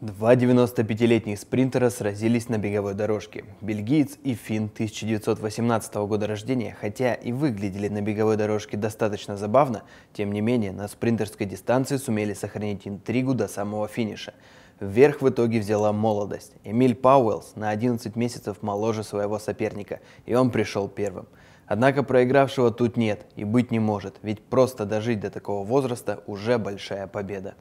Два 95-летних спринтера сразились на беговой дорожке. Бельгиец и фин 1918 года рождения, хотя и выглядели на беговой дорожке достаточно забавно, тем не менее на спринтерской дистанции сумели сохранить интригу до самого финиша. Вверх в итоге взяла молодость. Эмиль Пауэллс на 11 месяцев моложе своего соперника, и он пришел первым. Однако проигравшего тут нет и быть не может, ведь просто дожить до такого возраста уже большая победа.